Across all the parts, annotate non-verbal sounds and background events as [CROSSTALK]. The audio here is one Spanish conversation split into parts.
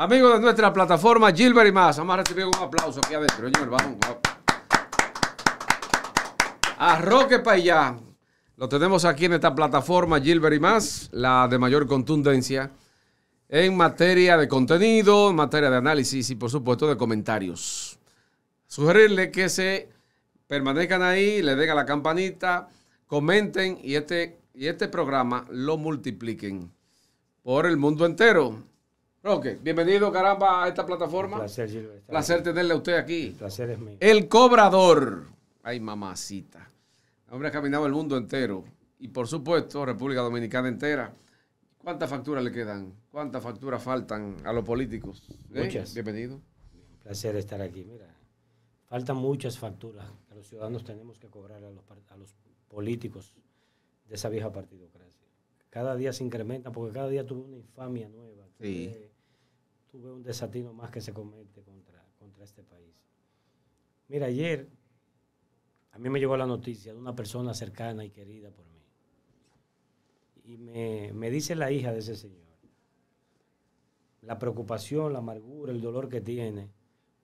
Amigos de nuestra plataforma Gilbert y más, vamos a recibir un aplauso aquí adentro, señor. A Roque Payá, lo tenemos aquí en esta plataforma Gilbert y más, la de mayor contundencia en materia de contenido, en materia de análisis y por supuesto de comentarios. Sugerirle que se permanezcan ahí, le den a la campanita, comenten y este, y este programa lo multipliquen por el mundo entero. Ok, bienvenido caramba a esta plataforma. Un placer, Placer tenerle a usted aquí. El placer es mío. El cobrador. Ay, mamacita. hombre ha caminado el mundo entero y por supuesto República Dominicana entera. ¿Cuántas facturas le quedan? ¿Cuántas facturas faltan a los políticos? ¿Eh? Muchas. Bienvenido. Un placer estar aquí. Mira, faltan muchas facturas que los ciudadanos tenemos que cobrar a los, políticos de esa vieja partidocracia. Cada día se incrementa porque cada día tuvo una infamia nueva. Sí tuve un desatino más que se comete contra, contra este país. Mira, ayer a mí me llegó la noticia de una persona cercana y querida por mí. Y me, me dice la hija de ese señor, la preocupación, la amargura, el dolor que tiene,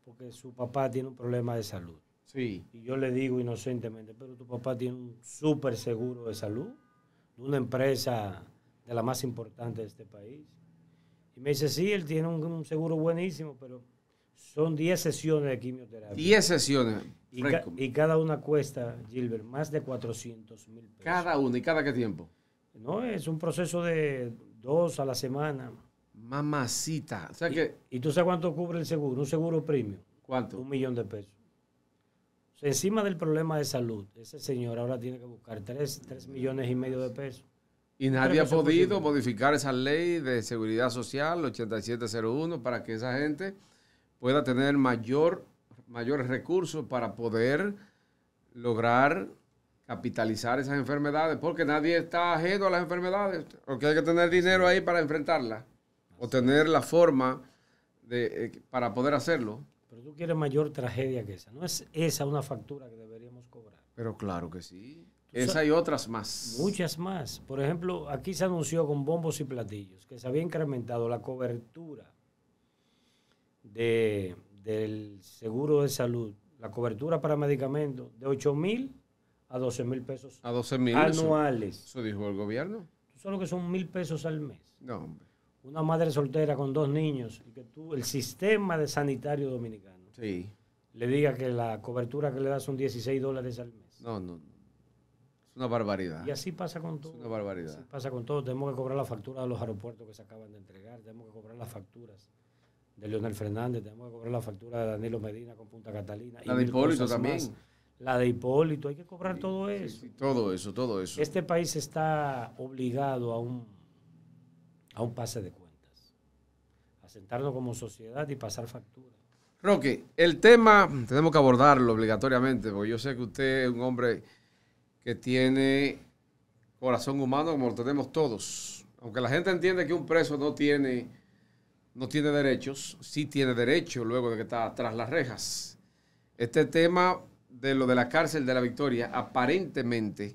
porque su papá tiene un problema de salud. Sí. Y yo le digo inocentemente, pero tu papá tiene un súper seguro de salud, de una empresa de la más importante de este país. Y me dice, sí, él tiene un, seguro buenísimo, pero son 10 sesiones de quimioterapia. 10 sesiones. Y, cada una cuesta, Gilbert, más de 400 mil pesos. Cada una, ¿y cada qué tiempo? No, es un proceso de dos a la semana. Mamacita. y, tú sabes cuánto cubre el seguro? Un seguro premium. ¿Cuánto? Un millón de pesos. encima del problema de salud, ese señor ahora tiene que buscar 3, millones y medio de pesos. Y nadie ha podido modificar esa ley de seguridad social 8701 para que esa gente pueda tener mayor, mayores recursos para poder lograr capitalizar esas enfermedades, porque nadie está ajeno a las enfermedades, porque hay que tener dinero ahí para enfrentarlas o tener la forma de, eh, para poder hacerlo. Pero tú quieres mayor tragedia que esa, no es esa una factura que deberíamos cobrar. Pero claro que sí. Esa y otras más. Muchas más. Por ejemplo, aquí se anunció con bombos y platillos que se había incrementado la cobertura del seguro de salud, la cobertura para medicamentos de 8 mil a 12 mil pesos a anuales. Eso, dijo el gobierno. Solo que son mil pesos al mes. No, hombre. Una madre soltera con dos niños que tú, el sistema de sanitario dominicano, le diga que la cobertura que le das son 16 dólares al mes. no, no. Es una barbaridad. Y así pasa con todo. Es una barbaridad. Así pasa con todo. Tenemos que cobrar la factura de los aeropuertos que se acaban de entregar. Tenemos que cobrar las facturas de Leonel Fernández. Tenemos que cobrar la factura de Danilo Medina con Punta Catalina. La de Hipólito también. La de Hipólito. Hay que cobrar todo eso. todo eso, todo eso. Este país está obligado a un, a un pase de cuentas. A sentarnos como sociedad y pasar factura. Roque, el tema tenemos que abordarlo obligatoriamente, porque yo sé que usted es un hombre que tiene corazón humano como lo tenemos todos. Aunque la gente entiende que un preso no tiene, no tiene derechos, sí tiene derecho luego de que está tras las rejas. Este tema de lo de la cárcel de la Victoria, aparentemente,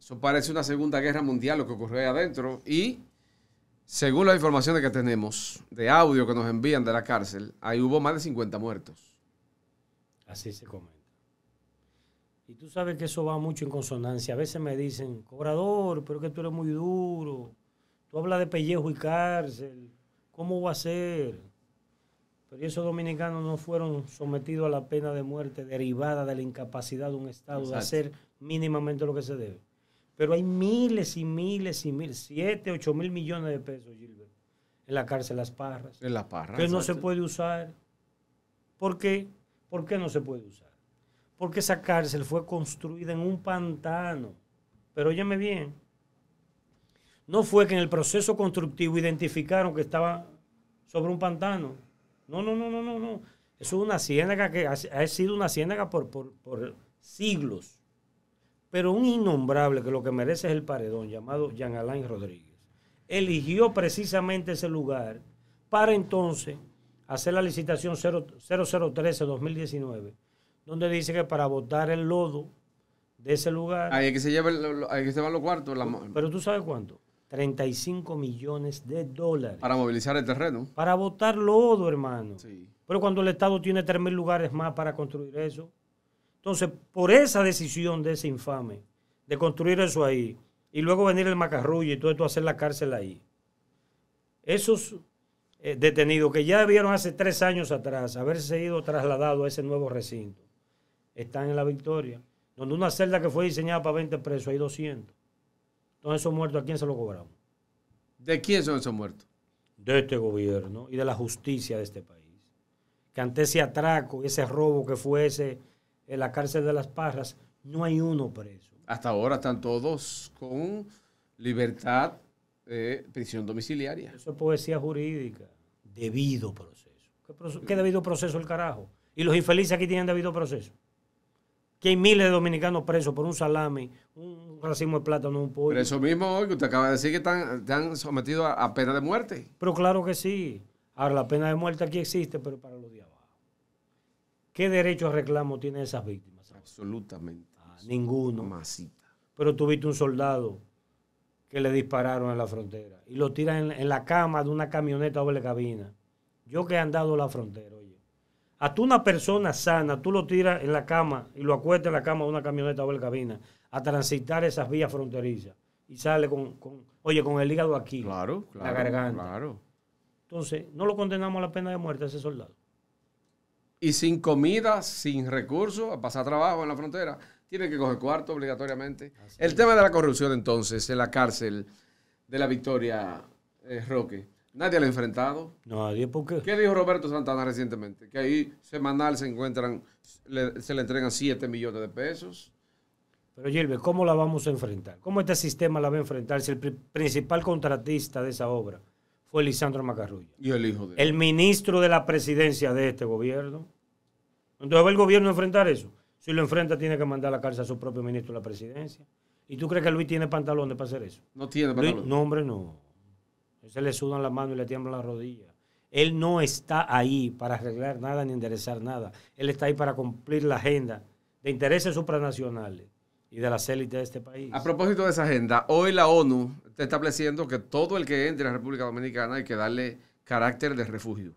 eso parece una segunda guerra mundial lo que ocurrió ahí adentro y según las informaciones que tenemos de audio que nos envían de la cárcel, ahí hubo más de 50 muertos. Así se comenta. Y tú sabes que eso va mucho en consonancia. A veces me dicen, cobrador, pero que tú eres muy duro. Tú hablas de pellejo y cárcel. ¿Cómo va a ser? Pero esos dominicanos no fueron sometidos a la pena de muerte derivada de la incapacidad de un Estado de hacer mínimamente lo que se debe. Pero hay miles y miles y miles, siete, ocho mil millones de pesos, Gilbert, en la cárcel Las Parras. En Las Parras. Que no se puede usar. ¿Por qué? ¿Por qué no se puede usar? porque esa cárcel fue construida en un pantano. Pero óyeme bien, no fue que en el proceso constructivo identificaron que estaba sobre un pantano. No, no, no, no, no, no. Eso es una ciénaga que ha, sido una ciénaga por, siglos. Pero un innombrable que lo que merece es el paredón, llamado Jean Alain Rodríguez, eligió precisamente ese lugar para entonces hacer la licitación 0013-2019 donde dice que para botar el lodo de ese lugar. Ahí que se lleva que los cuartos. Pero tú sabes cuánto. 35 millones de dólares. Para movilizar el terreno. Para botar lodo, hermano. Pero cuando el Estado tiene 3.000 lugares más para construir eso. Entonces, por esa decisión de ese infame, de construir eso ahí, y luego venir el macarrullo y todo esto hacer la cárcel ahí. Esos eh, detenidos que ya debieron hace tres años atrás haberse ido trasladado a ese nuevo recinto están en la victoria. Donde una celda que fue diseñada para 20 presos hay 200. Entonces esos muertos, ¿a quién se lo cobramos? ¿De quién son esos muertos? De este gobierno y de la justicia de este país. Que ante ese atraco, ese robo que fuese en la cárcel de las Parras, no hay uno preso. Hasta ahora están todos con libertad, de prisión domiciliaria. Eso es poesía jurídica. Debido proceso? ¿Qué debido proceso el carajo? Y los infelices aquí tienen debido proceso que hay miles de dominicanos presos por un salami, un racimo de plátano, un pollo. Pero eso mismo hoy que usted acaba de decir que están, sometidos a, pena de muerte. Pero claro que sí. Ahora, la pena de muerte aquí existe, pero para los de abajo. ¿Qué derecho a reclamo tienen esas víctimas? Absolutamente. Ah, ninguno. Masita. Pero tuviste un soldado que le dispararon en la frontera y lo tiran en, la cama de una camioneta doble cabina. Yo que he andado la frontera, a tú una persona sana, tú lo tiras en la cama y lo acuestas en la cama de una camioneta o de cabina a transitar esas vías fronterizas y sale con, oye, con el hígado aquí, claro, la garganta. Entonces, no lo condenamos a la pena de muerte a ese soldado. Y sin comida, sin recursos, a pasar trabajo en la frontera, tiene que coger cuarto obligatoriamente. el tema de la corrupción entonces en la cárcel de la Victoria eh, Roque. Nadie le ha enfrentado. Nadie, ¿por qué? ¿Qué dijo Roberto Santana recientemente? Que ahí semanal se encuentran, le, se le entregan 7 millones de pesos. Pero Gilbert, ¿cómo la vamos a enfrentar? ¿Cómo este sistema la va a enfrentar si el principal contratista de esa obra fue Lisandro Macarrulla? Y el hijo de él. El ministro de la presidencia de este gobierno. Entonces va el gobierno a enfrentar eso. Si lo enfrenta, tiene que mandar a la cárcel a su propio ministro de la presidencia. ¿Y tú crees que Luis tiene pantalones para hacer eso? No tiene pantalones. Nombre, no, hombre, no. Se le sudan las manos y le tiemblan las rodillas. Él no está ahí para arreglar nada ni enderezar nada. Él está ahí para cumplir la agenda de intereses supranacionales y de las élites de este país. A propósito de esa agenda, hoy la ONU está estableciendo que todo el que entre a la República Dominicana hay que darle carácter de refugio.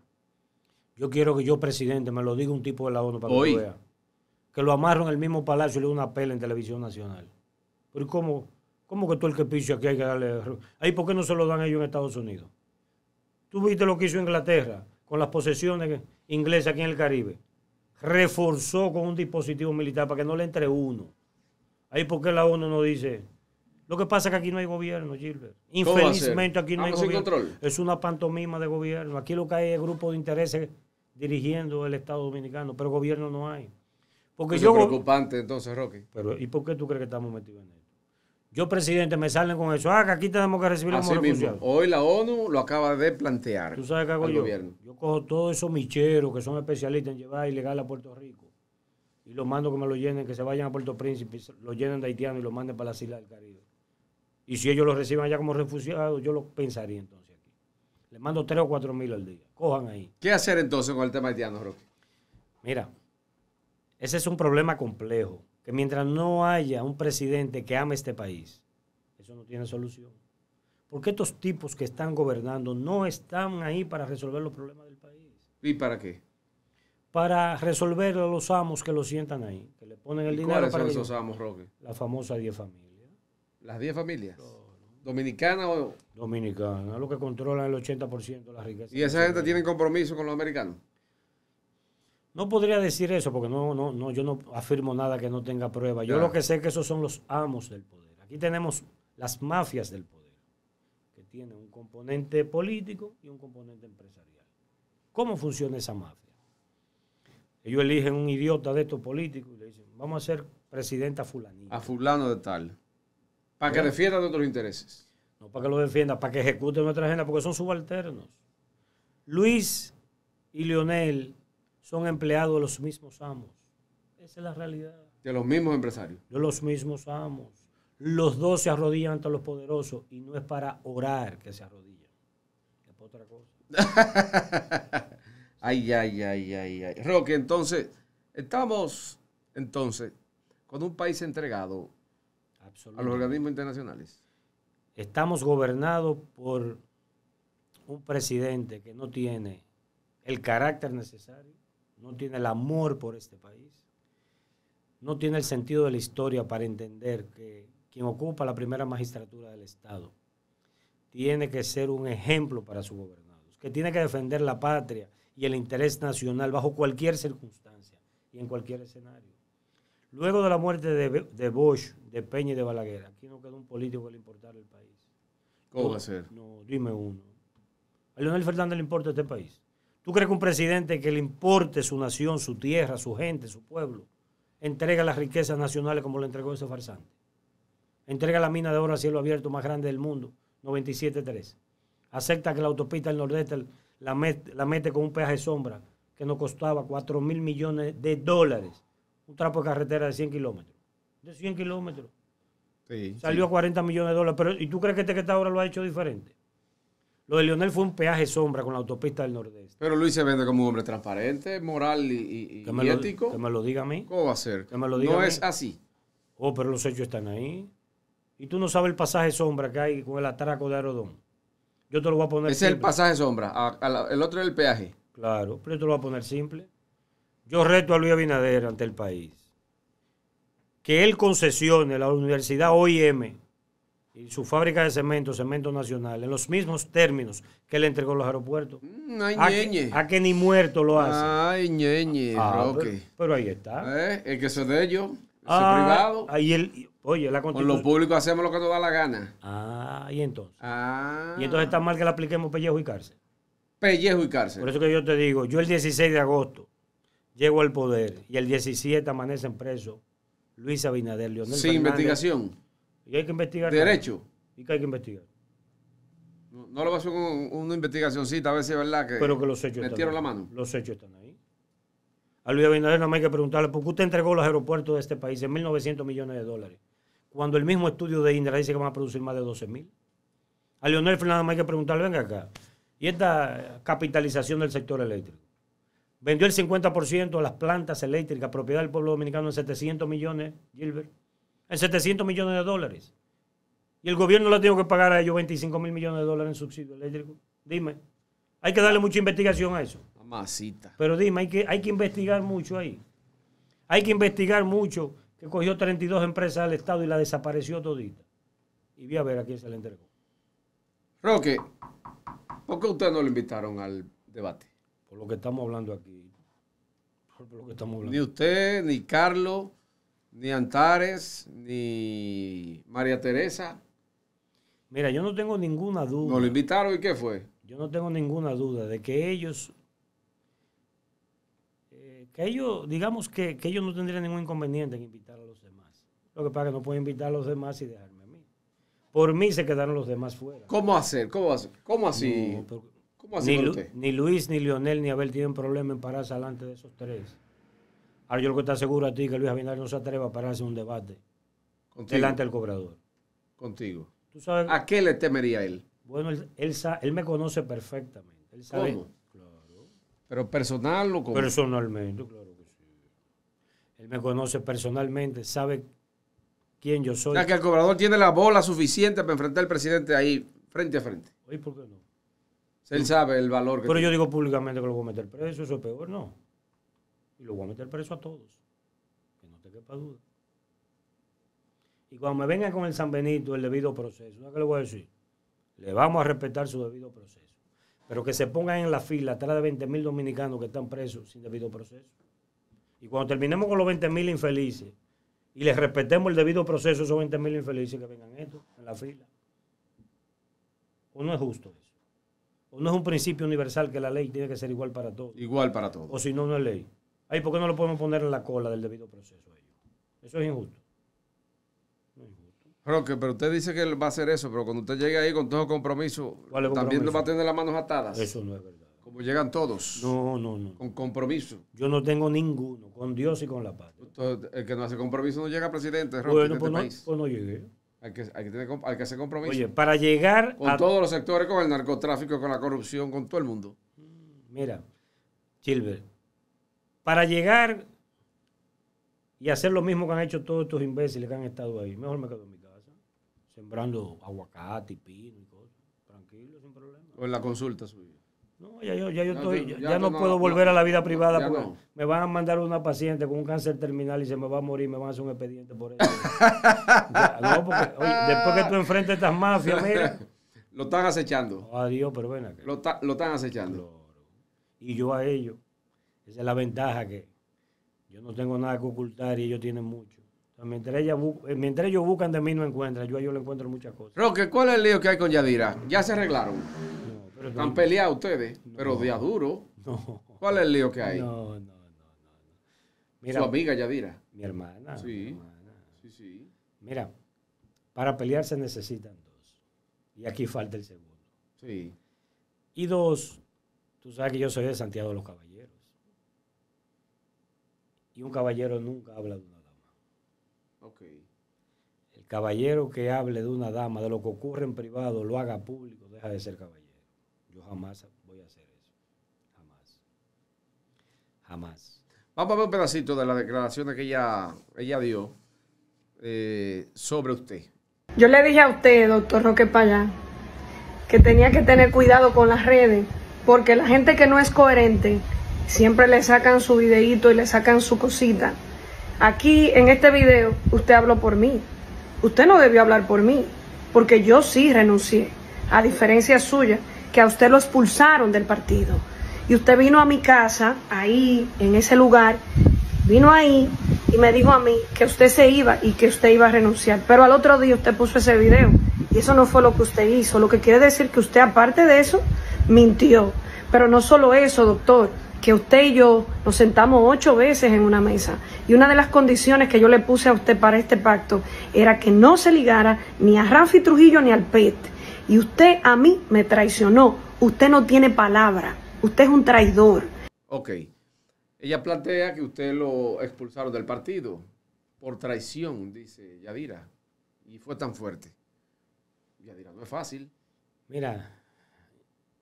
Yo quiero que yo, presidente, me lo diga un tipo de la ONU para que lo vea. Que lo amarro en el mismo palacio y le dé una pela en televisión nacional. Pero ¿cómo? ¿Cómo que tú el que piso aquí hay que darle... Ahí por qué no se lo dan ellos en Estados Unidos? Tú viste lo que hizo Inglaterra con las posesiones inglesas aquí en el Caribe. Reforzó con un dispositivo militar para que no le entre uno. Ahí por qué la ONU no dice... Lo que pasa es que aquí no hay gobierno, Gilbert. Infelizmente aquí no ah, hay gobierno. Es una pantomima de gobierno. Aquí lo que hay es grupo de intereses dirigiendo el Estado dominicano, pero gobierno no hay. Porque es preocupante entonces, Rocky. ¿y por qué tú crees que estamos metidos en eso? Yo, presidente, me salen con eso. Ah, que aquí tenemos que recibir los refugiados. Hoy la ONU lo acaba de plantear. ¿Tú sabes qué hago yo? Gobierno. Yo cojo todos esos micheros que son especialistas en llevar ilegal a Puerto Rico y los mando que me lo llenen, que se vayan a Puerto Príncipe, los llenen de haitianos y los manden para la isla del Caribe. Y si ellos los reciben allá como refugiados, yo lo pensaría entonces aquí. Les mando 3 o 4 mil al día. Cojan ahí. ¿Qué hacer entonces con el tema haitiano, Roque? Mira, ese es un problema complejo que mientras no haya un presidente que ame este país, eso no tiene solución. Porque estos tipos que están gobernando no están ahí para resolver los problemas del país. ¿Y para qué? Para resolver a los amos que lo sientan ahí, que le ponen el ¿Y dinero. ¿Cuáles para son esos amos, Roque? La famosa 10 familias. ¿Las 10 familias? ¿Dominicana o...? Dominicana, lo que controlan el 80% de la riqueza. ¿Y esa gente tiene compromiso con los americanos? No podría decir eso porque no, no, no, yo no afirmo nada que no tenga prueba. Yo lo que sé es que esos son los amos del poder. Aquí tenemos las mafias del poder, que tienen un componente político y un componente empresarial. ¿Cómo funciona esa mafia? Ellos eligen un idiota de estos políticos y le dicen, vamos a ser presidenta fulanita. A fulano de tal. Para que defienda nuestros intereses. No para que lo defienda, para que ejecute nuestra agenda, porque son subalternos. Luis y Leonel son empleados de los mismos amos. Esa es la realidad. De los mismos empresarios. De los mismos amos. Los dos se arrodillan ante los poderosos y no es para orar que se arrodillan. Es para otra cosa. [LAUGHS] ay, ay, ay, ay, ay. Roque, entonces, estamos entonces con un país entregado a los organismos internacionales. Estamos gobernados por un presidente que no tiene el carácter necesario no tiene el amor por este país, no tiene el sentido de la historia para entender que quien ocupa la primera magistratura del Estado tiene que ser un ejemplo para sus gobernados, que tiene que defender la patria y el interés nacional bajo cualquier circunstancia y en cualquier escenario. Luego de la muerte de, de Bosch, de Peña y de Balaguer, aquí no quedó un político que le importara el país. ¿Cómo va a ser? No, dime uno. ¿A Leonel Fernández le importa este país? ¿Tú crees que un presidente que le importe su nación, su tierra, su gente, su pueblo, entrega las riquezas nacionales como lo entregó ese farsante? Entrega la mina de oro a cielo abierto más grande del mundo, 97.3. Acepta que la autopista del Nordeste la, mete con un peaje sombra que nos costaba 4 mil millones de dólares. Un trapo de carretera de 100 kilómetros. De 100 kilómetros. Salió a 40 millones de dólares. Pero, ¿Y tú crees que este que está ahora lo ha hecho diferente? Lo de Lionel fue un peaje sombra con la autopista del Nordeste. Pero Luis se vende como un hombre transparente, moral y, ético. que me lo diga a mí. ¿Cómo va a ser? Que me lo diga no a mí. es así. Oh, pero los hechos están ahí. Y tú no sabes el pasaje sombra que hay con el atraco de Aerodón. Yo te lo voy a poner simple. es el pasaje sombra. el otro es el peaje. Claro, pero yo te lo voy a poner simple. Yo reto a Luis Abinader ante el país que él concesione la Universidad OIM y su fábrica de cemento, cemento nacional, en los mismos términos que le entregó los aeropuertos. Mm, ay, a, Que, a que ni muerto lo hace. Ay, ñeñe, ah, pero, ahí está. Eh, el que se de ellos, su privado. Ahí el, oye, la Con lo público hacemos lo que nos da la gana. Ah, y entonces. Ah. Y entonces está mal que le apliquemos pellejo y cárcel. Pellejo y cárcel. Por eso que yo te digo, yo el 16 de agosto llego al poder y el 17 amanecen presos Luis Abinader, Leonel Sin investigación. Y hay que investigar. Derecho. Y que hay que investigar. No, no lo a con una investigacióncita, a ver si es verdad que. Pero que los hechos. están Metieron la mano. Los hechos están ahí. A Luis Abinader no me hay que preguntarle por qué usted entregó los aeropuertos de este país en 1.900 millones de dólares. Cuando el mismo estudio de Indra dice que van a producir más de 12.000. A Leonel Fernández me hay que preguntarle, venga acá. Y esta capitalización del sector eléctrico. Vendió el 50% de las plantas eléctricas, propiedad del pueblo dominicano en 700 millones, Gilbert en 700 millones de dólares. Y el gobierno le tiene que pagar a ellos 25 mil millones de dólares en subsidio eléctrico. Dime, hay que darle mucha investigación a eso. Mamacita. Pero dime, hay que, hay que investigar mucho ahí. Hay que investigar mucho que cogió 32 empresas del Estado y la desapareció todita. Y voy a ver a quién se le entregó. Roque, ¿por qué usted no lo invitaron al debate? Por lo que estamos hablando aquí. Por lo que estamos hablando. Ni usted, ni Carlos ni Antares, ni María Teresa. Mira, yo no tengo ninguna duda. ¿No lo invitaron y qué fue? Yo no tengo ninguna duda de que ellos, eh, que ellos, digamos que, que ellos no tendrían ningún inconveniente en invitar a los demás. Lo que pasa es que no pueden invitar a los demás y dejarme a mí. Por mí se quedaron los demás fuera. ¿Cómo hacer? ¿Cómo, así? ¿Cómo así ni, Luis, ni Lionel, ni Abel tienen problema en pararse delante de esos tres. Ahora yo lo que te aseguro a ti es que Luis Abinader no se atreva a pararse en un debate delante del cobrador. Contigo. ¿A qué le temería él? Bueno, él, él, él me conoce perfectamente. ¿Cómo? Claro. ¿Pero personal o cómo? Personalmente, claro que sí. Él me conoce personalmente, sabe quién yo soy. O sea, que el cobrador tiene la bola suficiente para enfrentar al presidente ahí, frente a frente. ¿Y por qué no? Él sabe el valor que Pero yo digo públicamente que lo voy a meter preso, eso es peor, no y lo voy a meter preso a todos. Que no te quepa duda. Y cuando me vengan con el San Benito, el debido proceso, ¿sabes ¿qué le voy a decir? Le vamos a respetar su debido proceso. Pero que se pongan en la fila atrás de 20 mil dominicanos que están presos sin debido proceso. Y cuando terminemos con los 20.000 infelices y les respetemos el debido proceso a esos 20 mil infelices que vengan estos en la fila. ¿O no es justo eso? ¿O no es un principio universal que la ley tiene que ser igual para todos? Igual para todos. O si no, no es ley. ¿por qué no lo podemos poner en la cola del debido proceso? Eso es injusto. Roque, pero usted dice que él va a hacer eso, pero cuando usted llegue ahí con todo compromiso, también no va a tener las manos atadas. Eso no es verdad. Como llegan todos. No, no, no. Con compromiso. Yo no tengo ninguno, con Dios y con la paz. el que no hace compromiso no llega a presidente, Roque, bueno, pues, este pues no, llegué. Hay que, hacer compromiso. Oye, para llegar Con todos los sectores, con el narcotráfico, con la corrupción, con todo el mundo. Mm, mira, Gilbert, para llegar y hacer lo mismo que han hecho todos estos imbéciles que han estado ahí. Mejor me quedo en mi casa, sembrando aguacate y pino y cosas. Tranquilo, sin problema. O en la consulta suya. No, ya yo, ya yo no, ya, no, puedo volver a la vida privada porque me van a mandar una paciente con un cáncer terminal y se me va a morir, me van a hacer un expediente por eso. [LAUGHS] no, porque, después que tú enfrentes estas mafias, mira. lo están acechando. Adiós, pero ven acá. Lo, están acechando. Y yo a ellos. Esa es la ventaja que yo no tengo nada que ocultar y ellos tienen mucho. Eh, mientras, ellos buscan de mí no encuentran, yo a ellos le encuentro muchas cosas. Roque, ¿cuál es el lío que hay con Yadira? Ya se arreglaron. pero Han peleado ustedes, pero pero a duro. ¿Cuál es el lío que hay? No, no, no, no. Mira, Su amiga Yadira. Mi hermana. Sí. Sí, sí. Mira, para pelear se necesitan dos. Y aquí falta el segundo. Sí. Y dos, tú sabes que yo soy de Santiago de los Caballeros y un caballero nunca habla de una dama. Ok. El caballero que hable de una dama, de lo que ocurre en privado, lo haga público, deja de ser caballero. Yo jamás voy a hacer eso. Jamás. Jamás. Vamos a ver un pedacito de la declaración que ella, ella dio eh, sobre usted. Yo le dije a usted, doctor Roque Payá, que tenía que tener cuidado con las redes, porque la gente que no es coherente Siempre le sacan su videíto y le sacan su cosita. Aquí en este video usted habló por mí. Usted no debió hablar por mí, porque yo sí renuncié, a diferencia suya, que a usted lo expulsaron del partido. Y usted vino a mi casa, ahí, en ese lugar, vino ahí y me dijo a mí que usted se iba y que usted iba a renunciar. Pero al otro día usted puso ese video y eso no fue lo que usted hizo. Lo que quiere decir que usted, aparte de eso, mintió. Pero no solo eso, doctor que usted y yo nos sentamos ocho veces en una mesa. Y una de las condiciones que yo le puse a usted para este pacto era que no se ligara ni a Rafi Trujillo ni al PET. Y usted a mí me traicionó. Usted no tiene palabra. Usted es un traidor. Ok. Ella plantea que usted lo expulsaron del partido por traición, dice Yadira. Y fue tan fuerte. Yadira, no es fácil. Mira,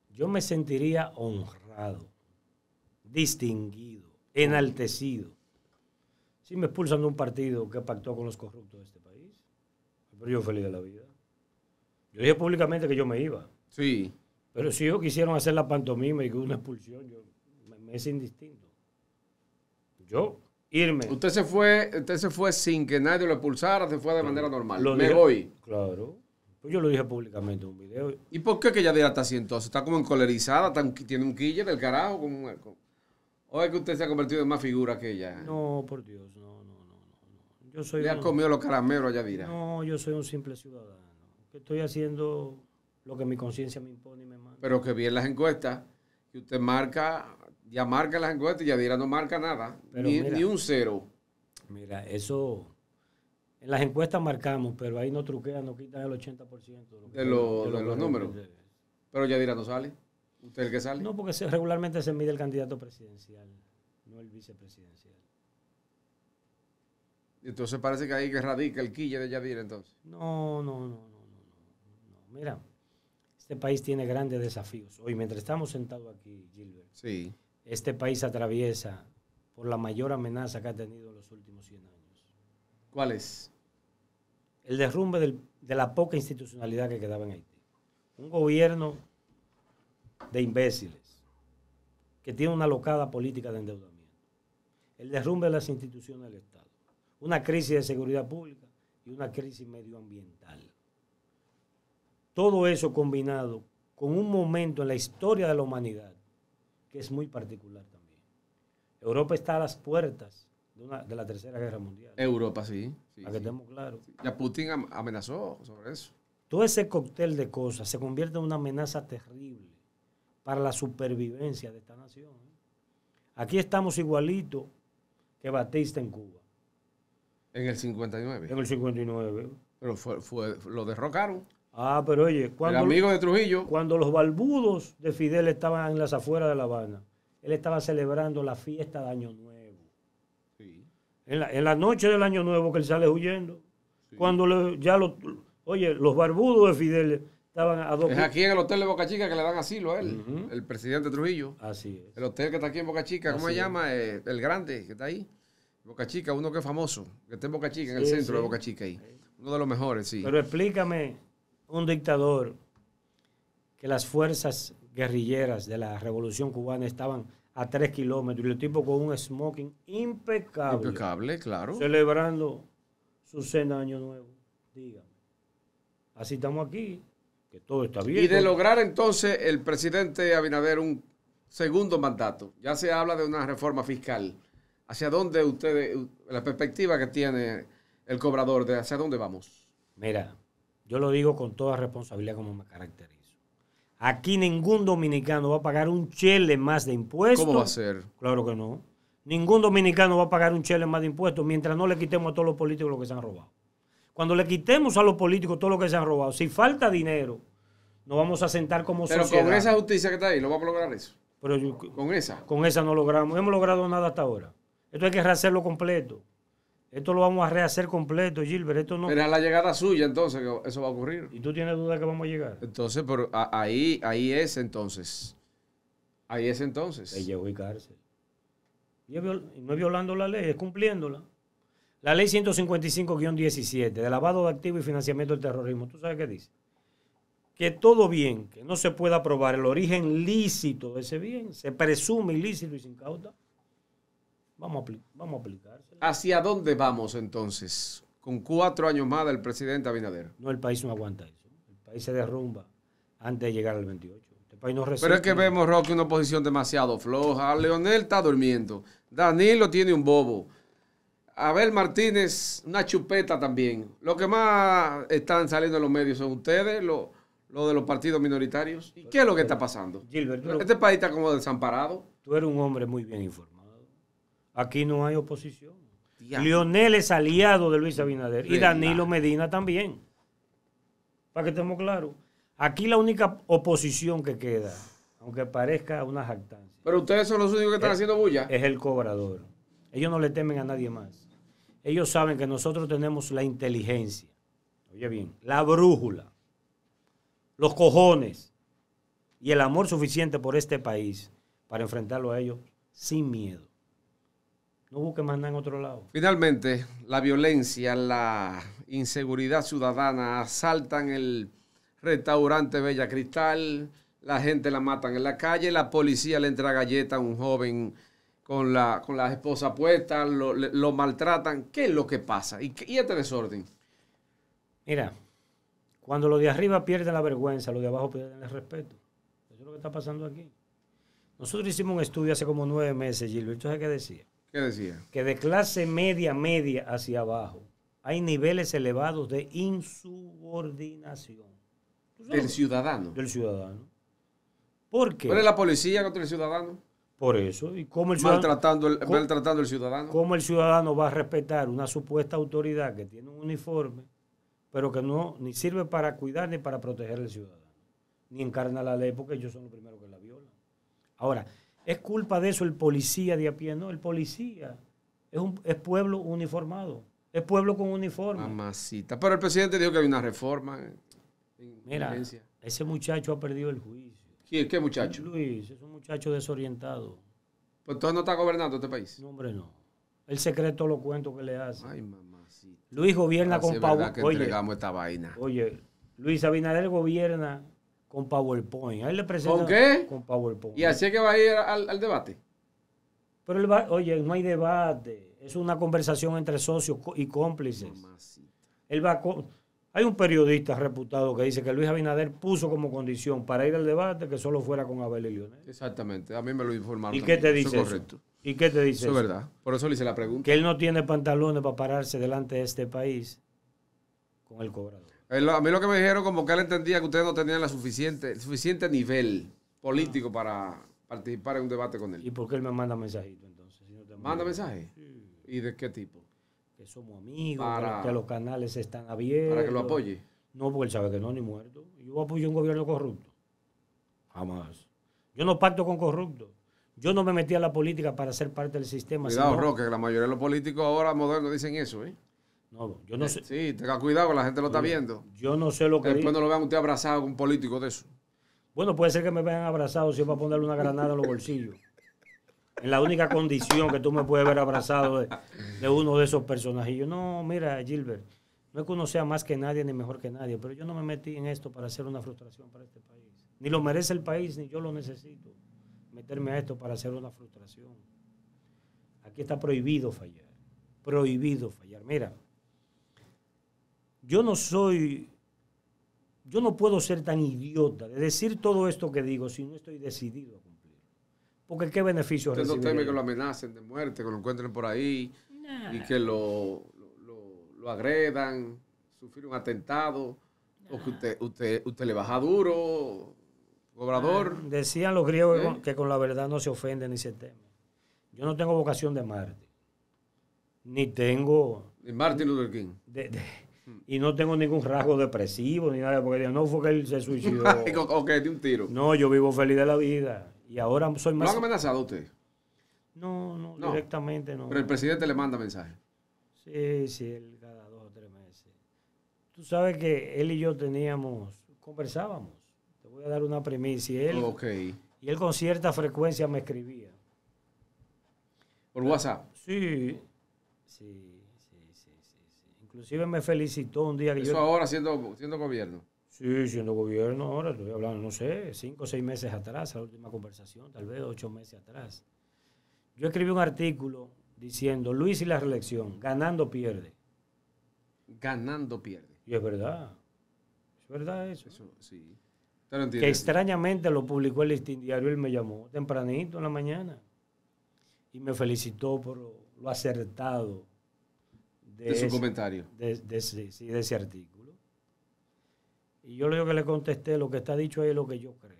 yo me sentiría honrado distinguido, enaltecido. Si me expulsan de un partido que pactó con los corruptos de este país, pero yo feliz de la vida. Yo dije públicamente que yo me iba. Sí. Pero si ellos quisieron hacer la pantomima y que una expulsión, yo, me, es indistinto. Yo, irme. Usted se fue, usted se fue sin que nadie lo expulsara, se fue de manera normal. Lo me voy. Claro. Pues yo lo dije públicamente en un video. ¿Y por qué que ella de hasta así Está como encolerizada, tiene un quille del carajo. Como ¿O es que usted se ha convertido en más figura que ella? No, por Dios, no, no, no. no. Yo soy ¿Le un... comido los caramelos a Yadira? No, yo soy un simple ciudadano. estoy haciendo lo que mi conciencia me impone y me manda. Pero que bien las encuestas, que usted marca, ya marca las encuestas y Yadira no marca nada, ni, un cero. Mira, eso... En las encuestas marcamos, pero ahí no truquean, no quitan el 80% de, los, de los números. Pero Yadira no sale. ¿Usted que sale? No, porque regularmente se mide el candidato presidencial, no el vicepresidencial. Entonces parece que ahí que radica el quille de Yadir entonces. No, no, no, no, no, Mira, este país tiene grandes desafíos. Hoy, mientras estamos sentados aquí, Gilbert, este país atraviesa por la mayor amenaza que ha tenido en los últimos 100 años. ¿Cuál es? El derrumbe de la poca institucionalidad que quedaba en Haití. Un gobierno de imbéciles que tiene una locada política de endeudamiento, el derrumbe de las instituciones del Estado, una crisis de seguridad pública y una crisis medioambiental. Todo eso combinado con un momento en la historia de la humanidad que es muy particular también. Europa está a las puertas de, la Tercera Guerra Mundial. Europa, sí. que Ya Putin amenazó sobre eso. Todo ese cóctel de cosas se convierte en una amenaza terrible para la supervivencia de esta nación. ¿eh? Aquí estamos igualito que Batista en Cuba. En el 59. En el 59. Pero lo derrocaron. Ah, pero oye, cuando, el amigo de Trujillo. cuando los barbudos de Fidel estaban en las afueras de La Habana, él estaba celebrando la fiesta de Año Nuevo. Sí. En, la, noche del Año Nuevo que él sale huyendo. Cuando ya lo, oye, los barbudos de Fidel Estaban Es aquí en el hotel de Boca Chica que le dan asilo a él, el presidente Trujillo. Así es. El hotel que está aquí en Boca Chica, ¿cómo se llama? Eh, el grande que está ahí. Boca Chica, uno que es famoso, que está en Boca Chica, en el centro de Boca Chica ahí. Uno de los mejores, sí. Pero explícame, un dictador que las fuerzas guerrilleras de la Revolución Cubana estaban a tres kilómetros y el tipo con un smoking impecable. Impecable, claro. Celebrando su cena de Año Nuevo. Dígame. Así estamos aquí bien. Y de lograr entonces el presidente Abinader un segundo mandato. Ya se habla de una reforma fiscal. ¿Hacia dónde ustedes, la perspectiva que tiene el cobrador, de hacia dónde vamos? Mira, yo lo digo con toda responsabilidad como me caracterizo. Aquí ningún dominicano va a pagar un chele más de impuestos. ¿Cómo va a ser? Claro que no. Ningún dominicano va a pagar un chele más de impuestos mientras no le quitemos a todos los políticos lo que se han robado. Cuando le quitemos a los políticos todo lo que se han robado, si falta dinero, nos vamos a sentar como Pero Pero con esa justicia que está ahí, ¿lo vamos a lograr eso? ¿Con esa? Con esa no logramos. hemos logrado nada hasta ahora. Esto hay que rehacerlo completo. Esto lo vamos a rehacer completo, Gilbert. Pero a la llegada suya, entonces, que eso va a ocurrir. ¿Y tú tienes duda que vamos a llegar? Entonces, pero ahí, ahí es entonces. Ahí es entonces. Se llegó y cárcel. Y no es violando la ley, es cumpliéndola. La ley 155-17 de lavado de activos y financiamiento del terrorismo, ¿tú sabes qué dice? Que todo bien que no se pueda aprobar el origen lícito de ese bien, se presume ilícito y sin causa. Vamos a, vamos aplicárselo. ¿Hacia dónde vamos entonces? Con cuatro años más del presidente Abinader. No, el país no aguanta eso. El país se derrumba antes de llegar al 28. Este Pero es que vemos, Roque, una oposición demasiado floja. Leonel está durmiendo. Danilo tiene un bobo. Abel Martínez, una chupeta también. Lo que más están saliendo en los medios son ustedes, lo, de los partidos minoritarios. ¿Y qué es lo que está pasando? este país está como desamparado. Tú eres un hombre muy bien informado. Aquí no hay oposición. Lionel es aliado de Luis Abinader y Danilo Medina también. Para que estemos claros. Aquí la única oposición que queda, aunque parezca una jactancia. Pero ustedes son los únicos que están eh, haciendo bulla. Es el cobrador. Ellos no le temen a nadie más ellos saben que nosotros tenemos la inteligencia, oye bien, la brújula, los cojones y el amor suficiente por este país para enfrentarlo a ellos sin miedo. No busquen más nada en otro lado. Finalmente, la violencia, la inseguridad ciudadana, asaltan el restaurante Bella Cristal, la gente la matan en la calle, la policía le entra galleta a un joven con, la, con las esposas puestas, lo, maltratan. ¿Qué es lo que pasa? ¿Y, y este desorden? Mira, cuando los de arriba pierden la vergüenza, los de abajo pierden el respeto. Eso es lo que está pasando aquí. Nosotros hicimos un estudio hace como nueve meses, Gilbert. ¿Entonces qué decía? ¿Qué decía? Que de clase media, media hacia abajo, hay niveles elevados de insubordinación. Del ciudadano. Del ciudadano. ¿Por qué? por la policía contra el ciudadano? Por eso. ¿Y cómo el maltratando, ciudadano. el ciudadano va a respetar una supuesta autoridad que tiene un uniforme, pero que no ni sirve para cuidar ni para proteger al ciudadano? Ni encarna la ley, porque ellos son los primeros que la violan. Ahora, ¿es culpa de eso el policía de a pie? No, el policía es, un, pueblo uniformado. Es pueblo con uniforme. Mamacita. Pero el presidente dijo que hay una reforma. Mira, ese muchacho ha perdido el juicio. ¿Qué muchacho? Luis, es un muchacho desorientado. Pues entonces no está gobernando este país. No, hombre, no. El secreto lo cuento que le hace. Ay, mamacita. Luis gobierna ah, con PowerPoint. Oye, entregamos esta vaina. Oye, Luis Abinader gobierna con PowerPoint. A le presenta ¿Con qué? Con PowerPoint. ¿Y así es que va a ir al, debate? Pero, él va, oye, no hay debate. Es una conversación entre socios y cómplices. Mamacita. Él va con hay un periodista reputado que dice que Luis Abinader puso como condición para ir al debate que solo fuera con Abel y Exactamente, a mí me lo informaron. ¿Y qué te dice? Eso correcto. ¿Y qué te dice? es verdad. Por eso le hice la pregunta. Que él no tiene pantalones para pararse delante de este país con el cobrador. Eh, a mí lo que me dijeron como que él entendía que ustedes no tenían la suficiente, suficiente nivel político para participar en un debate con él. ¿Y por qué él me manda mensajito entonces? ¿Manda mensaje. ¿Y de qué tipo? que somos amigos, que los canales están abiertos. Para que lo apoye. No, porque él sabe que no, ni muerto. Yo apoyo un gobierno corrupto. Jamás. Yo no pacto con corruptos. Yo no me metí a la política para ser parte del sistema. Cuidado, Roque, que la mayoría de los políticos ahora modernos dicen eso, ¿eh? No, yo no eh, sé. Sí, tenga cuidado, la gente lo está viendo. Yo no sé lo que. Después no lo vean usted abrazado con un político de eso. Bueno, puede ser que me vean abrazado si va a ponerle una granada en los bolsillos en la única condición que tú me puedes ver abrazado de, uno de esos personajes. yo, No, mira, Gilbert, no es que uno sea más que nadie ni mejor que nadie, pero yo no me metí en esto para hacer una frustración para este país. Ni lo merece el país, ni yo lo necesito. Meterme a esto para hacer una frustración. Aquí está prohibido fallar. Prohibido fallar. Mira, yo no soy, yo no puedo ser tan idiota de decir todo esto que digo si no estoy decidido a porque qué beneficio Usted no teme que lo amenacen de muerte, que lo encuentren por ahí y que lo, lo, agredan, sufrir un atentado, o que usted, usted, usted le baja duro, cobrador. Ah, decían los griegos ¿Eh? que con la verdad no se ofenden ni se temen. Yo no tengo vocación de Marte. ni tengo... Ni Martin Luther King. Hmm. y no tengo ningún rasgo depresivo ni nada, porque no fue que él se suicidó. o que de un tiro. No, yo vivo feliz de la vida. Y ahora soy más... ¿Lo han amenazado usted? No, no, directamente no. Pero el presidente le manda mensaje. Sí, sí, él cada dos o tres meses. Tú sabes que él y yo teníamos, conversábamos. Te voy a dar una premisa. Él, Y él con cierta frecuencia me escribía. ¿Por WhatsApp? Sí. Sí, sí, sí, sí. Inclusive me felicitó un día que Eso ahora siendo, siendo gobierno. Sí, siendo gobierno ahora, estoy hablando, no sé, cinco o seis meses atrás, la última conversación, tal vez ocho meses atrás. Yo escribí un artículo diciendo, Luis y la reelección, ganando pierde. Ganando pierde. Y es verdad. Es verdad eso. Eso, sí. Te lo que extrañamente lo publicó el listín diario, él me llamó tempranito en la mañana y me felicitó por lo, acertado de, su comentario. De, ese artículo. Y yo le que le contesté lo que está dicho ahí es lo que yo creo.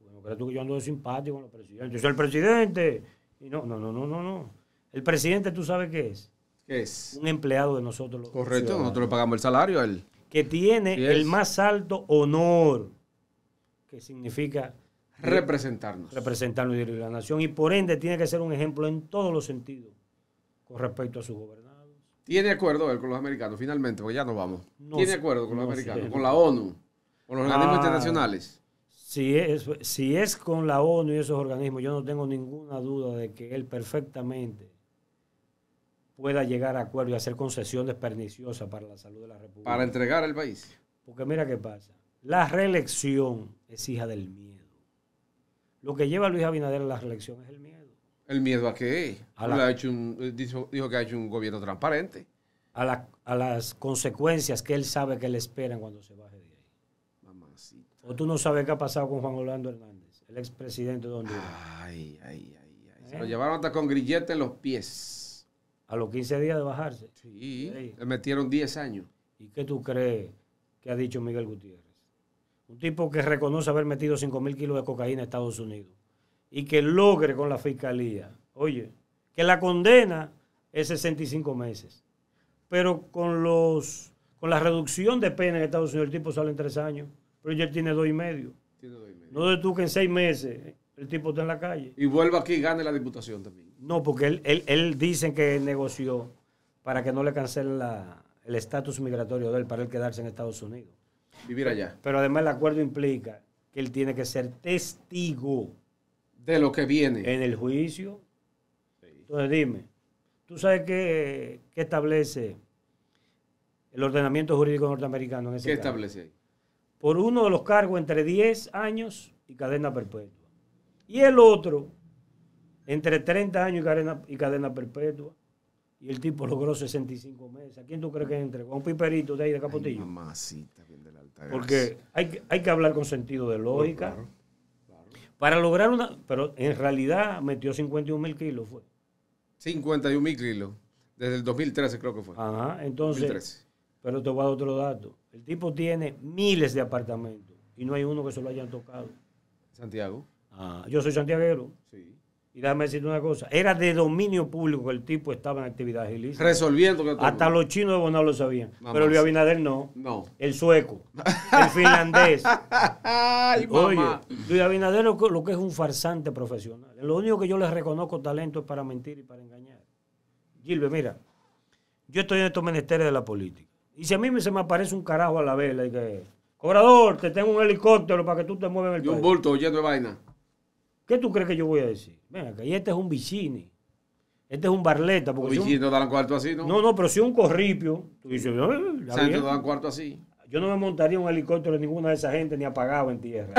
Porque crees tú que yo ando de simpático con los presidentes. Yo soy el presidente. Y no, no, no, no, no, no. El presidente, ¿tú sabes qué es? ¿Qué es? Un empleado de nosotros. Correcto, nosotros le pagamos el salario a él. Que tiene el más alto honor, que significa representarnos. Representarnos y dirigir la nación. Y por ende tiene que ser un ejemplo en todos los sentidos con respecto a su gobierno. Tiene acuerdo él con los americanos, finalmente, porque ya nos vamos. Tiene acuerdo con los americanos, con la ONU, con los organismos ah, internacionales. Si es, si es con la ONU y esos organismos, yo no tengo ninguna duda de que él perfectamente pueda llegar a acuerdo y hacer concesiones perniciosas para la salud de la República. Para entregar el país. Porque mira qué pasa. La reelección es hija del miedo. Lo que lleva a Luis Abinader a la reelección es el miedo. El miedo a que eh, dijo, que ha hecho un gobierno transparente. A, las consecuencias que él sabe que le esperan cuando se baje de ahí. Mamacita. O tú no sabes qué ha pasado con Juan Orlando Hernández, el expresidente de Honduras. Ay, ay, ay. ay. Se ¿Eh? lo llevaron hasta con grillete en los pies. A los 15 días de bajarse. Sí, le metieron 10 años. ¿Y qué tú crees que ha dicho Miguel Gutiérrez? Un tipo que reconoce haber metido 5000 mil kilos de cocaína a Estados Unidos y que logre con la fiscalía, oye, que la condena es 65 meses, pero con, los, con la reducción de pena en Estados Unidos el tipo sale en tres años, pero ya tiene dos y medio. Tiene dos y medio. No de tú que en seis meses el tipo está en la calle. Y vuelva aquí y gane la diputación también. No, porque él, él, dicen que negoció para que no le cancelen el estatus migratorio de él para él quedarse en Estados Unidos. Vivir allá. pero además el acuerdo implica que él tiene que ser testigo de lo que viene. En el juicio. Entonces dime, ¿tú sabes qué, establece el ordenamiento jurídico norteamericano en ese ¿Qué establece ahí? Por uno de los cargos entre 10 años y cadena perpetua. Y el otro entre 30 años y cadena, perpetua. Y el tipo logró 65 meses. ¿A quién tú crees que entre? ¿A un piperito de ahí de Capotillo? bien Porque hay, hay que hablar con sentido de lógica. Para lograr una. Pero en realidad metió 51 mil kilos, fue. 51 mil kilos. Desde el 2013 creo que fue. Ajá, entonces. 2013. Pero te voy a dar otro dato. El tipo tiene miles de apartamentos y no hay uno que se lo hayan tocado. Santiago. Ah, yo soy santiaguero. Sí. Y déjame decirte una cosa, era de dominio público el tipo estaba en actividad ilícitas. Resolviendo que Hasta los chinos de Bonal lo sabían. pero Luis Abinader no. No. El sueco. el finlandés. [LAUGHS] Oye, el Luis Abinader lo, que es un farsante profesional. Lo único que yo les reconozco talento es para mentir y para engañar. Gilbert, mira, yo estoy en estos menesteres de la política. Y si a mí se me aparece un carajo a la vela y que, cobrador, te tengo un helicóptero para que tú te muevas en el Y un bulto lleno de vaina. ¿Qué tú crees que yo voy a decir? Venga, que este es un vicini. Este es un barleta. Porque un no dan cuarto así, ¿no? No, no, pero si un corripio. Tú dices, dan cuarto así. Yo no me montaría un helicóptero de ninguna de esa gente ni apagado en tierra.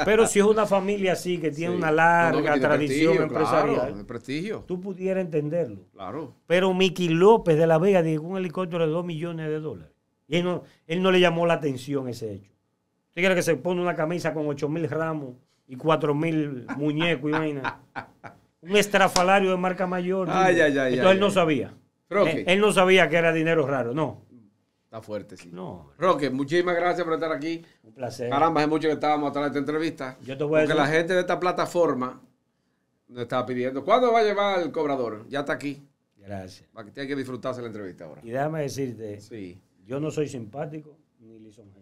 [LAUGHS] pero si es una familia así que tiene una larga tradición prestigio, empresarial. prestigio. Tú pudieras entenderlo. Claro. Pero Miki López de la Vega dijo un helicóptero de 2 millones de dólares. Y él no, él no le llamó la atención ese hecho. ¿Usted quiere que se pone una camisa con 8 mil ramos? y cuatro mil muñecos y vaina. Un estrafalario de marca mayor. Ay, ay, ay, Entonces él no sabía. Él, él, no sabía que era dinero raro, no. Está fuerte, sí. No. Roque, muchísimas gracias por estar aquí. Un placer. Caramba, es mucho que estábamos atrás de esta entrevista. Yo te Porque la gente de esta plataforma nos estaba pidiendo, ¿cuándo va a llevar el cobrador? Ya está aquí. Gracias. Para que tenga que disfrutarse la entrevista ahora. Y déjame decirte, sí. yo no soy simpático ni lisonjero.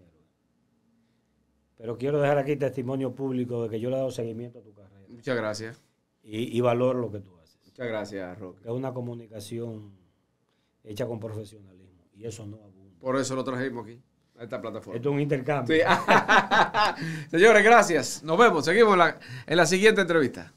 Pero quiero dejar aquí testimonio público de que yo le he dado seguimiento a tu carrera. Muchas gracias. Y, valor lo que tú haces. Muchas gracias, Roque. Es una comunicación hecha con profesionalismo. Y eso no abunda. Por eso lo trajimos aquí, a esta plataforma. Esto es un intercambio. [LAUGHS] Señores, gracias. Nos vemos. Seguimos en la siguiente entrevista.